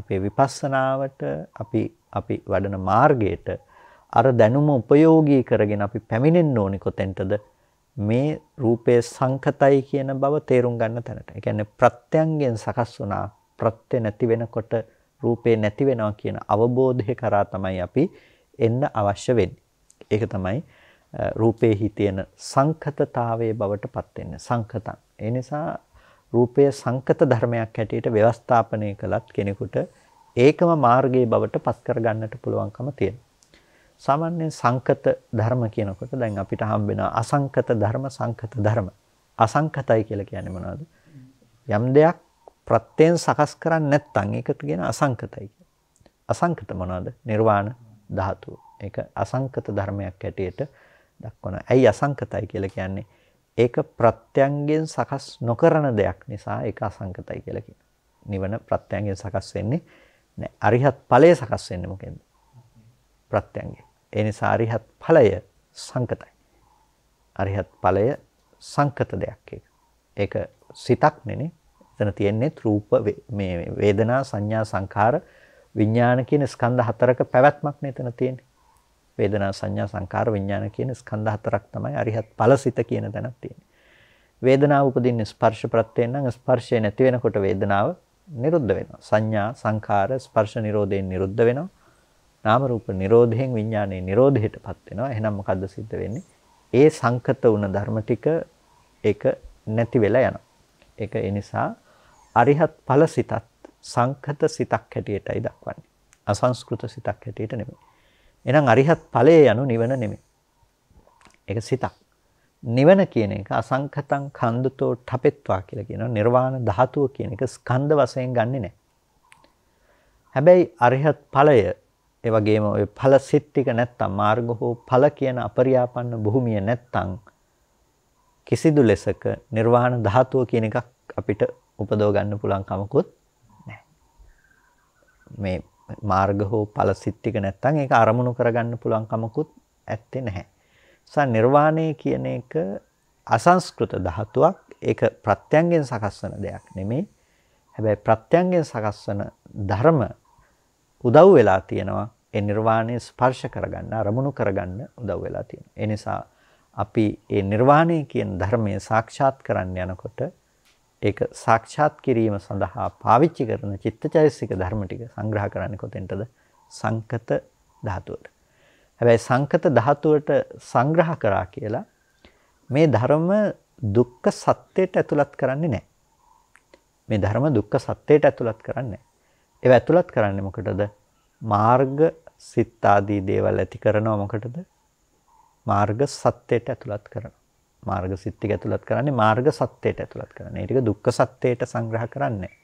අපේ විපස්සනාවට අපි අපි වඩන මාර්ගයට අර දැනුම උපයෝගී කරගෙන අපි පැමිණෙන්න ඕනි කොතෙන්ටද මේ රූපයේ සංකතයි කියන බව තේරුම් ගන්න තැනට. ඒ කියන්නේ ප්‍රත්‍යයෙන් සකස් වුණා ප්‍රත්‍ය නැති වෙනකොට රූපේ නැති වෙනවා කියන අවබෝධය කරා තමයි අපි එන්න අවශ්‍ය වෙන්නේ. ඒක තමයි රූපේ හිතේන සංකතතාවයේ බවට පත් වෙන්නේ. සංකතං. ඒ නිසා රූපය සංකත ධර්මයක් හැටියට ව්‍යවස්ථාපනය කළත් කෙනෙකුට ඒකම මාර්ගයේ බවට පත් කරගන්නට පුළුවන්කම තියෙනවා. සාමාන්‍යයෙන් සංකත ධර්ම කියනකොට දැන් අපිට හම්බ අසංකත ධර්ම සංකත ධර්ම. අසංකතයි කියලා කියන්නේ මොනවද? යම් දෙයක් ප්‍රත්‍යයෙන් සකස් කරන්නේ නැත්නම් ඒකට කියන අසංකතයි අසංකත මොනවද? නිර්වාණ ධාතුව. ඒක අසංකත ධර්මයක් ඇටියට දක්වනවා. ඇයි අසංකතයි කියලා කියන්නේ? ඒක ප්‍රත්‍යයෙන් සකස් නොකරන දෙයක් නිසා ඒක අසංකතයි කියලා කියනවා. නිවන ප්‍රත්‍යයෙන් සකස් වෙන්නේ නැහැ. අරිහත් ඵලය සකස් වෙන්නේ මොකෙන්ද? ප්‍රත්‍යයෙන්. ඒ නිසා අරිහත් ඵලය සංකතයි. අරිහත් ඵලය සංකත දෙයක් ඒක. ඒක සිතක් නෙනේ. එතන තියෙන්නේ රූප මේ වේදනා සංඥා සංඛාර විඥාන කියන ස්කන්ධ හතරක පැවැත්මක් නේ එතන තියෙන්නේ. වේදනා සංඥා සංකාර විඥාන කියන ස්කන්ධ හතරක් තමයි අරිහත් ඵලසිත කියන තැනක් තියෙන්නේ. වේදනාව උපදින්න ස්පර්ශ ප්‍රත්‍යයෙන් නම් ස්පර්ශය නැති වෙනකොට වේදනාව නිරුද්ධ වෙනවා. සංඥා සංකාර ස්පර්ශ නිරෝධයෙන් නිරුද්ධ වෙනවා. නාම රූප නිරෝධයෙන් විඥානයේ නිරෝධයටපත් වෙනවා. එහෙනම් මොකද්ද සිද්ධ වෙන්නේ? ඒ සංකත වුණ ධර්ම ටික ඒක නැති වෙලා යනවා. ඒක ඒ නිසා අරිහත් ඵල සිතත් සංකත සිතක් හැටියටයි දක්වන්නේ. අසංස්කෘත සිතක් හැටියට නෙමෙයි. එනම් අරිහත් ඵලයේ යනු නිවන නෙමෙයි. ඒක සිතක්. නිවන කියන එක අසංකතං කන්දතෝ ඨපෙත්වා කියලා කියනවා. නිර්වාණ ධාතුව කියන එක ස්කන්ධ වශයෙන් ගන්නෙ නෑ. හැබැයි අරිහත් ඵලය ඒ වගේම ওই ඵල සිත් ටික නැත්තම් මාර්ග හෝ ඵල කියන අපරියාපන්න භූමිය නැත්තම් කිසිදු ලෙසක නිර්වාණ ධාතුව කියන එකක් අපිට උපදව ගන්න පුළුවන් කමකුත් නැහැ. මේ මාර්ග හෝ ඵල සිත් එක නැත්නම් ඒක අරමුණු කරගන්න පුළුවන් කමකුත් ඇත්තේ නැහැ. සා නිර්වාණය කියන එක අසංස්කෘත ධාතුවක් ඒක ප්‍රත්‍යයෙන් සකස් වෙන දෙයක් නෙමෙයි. හැබැයි ප්‍රත්‍යයෙන් සකස් වෙන ධර්ම උදව් වෙලා තියෙනවා ඒ නිර්වාණය ස්පර්ශ කරගන්න අරමුණු කරගන්න උදව් වෙලා තියෙනවා. ඒ නිසා අපි මේ නිර්වාණය කියන ධර්මය සාක්ෂාත් කරන්න යනකොට ඒක සාක්ෂාත් කිරීම සඳහා පාවිච්චි කරන චිත්තචෛසික ධර්ම ටික සංග්‍රහ කරන්නේ කොතෙන්ටද? සංකත ධාතුවට. හැබැයි සංකත ධාතුවට සංග්‍රහ කරා කියලා මේ ධර්ම දුක්ඛ සත්‍යයට ඇතුළත් කරන්නේ නැහැ. මේ ධර්ම දුක්ඛ සත්‍යයට ඇතුළත් කරන්නේ නැහැ. ඒව ඇතුළත් කරන්නේ මොකටද? මාර්ග සිත් ආදී දේවල් ඇති කරනවා මොකටද? මාර්ග සත්‍යයට ඇතුළත් කරනවා. මාර්ග සිත් ටික ඇතුළත් කරන්නේ මාර්ග සත්‍යයට ඇතුළත් කරන්නේ. ඒ ටික දුක්ඛ සත්‍යයට සංග්‍රහ කරන්නේ.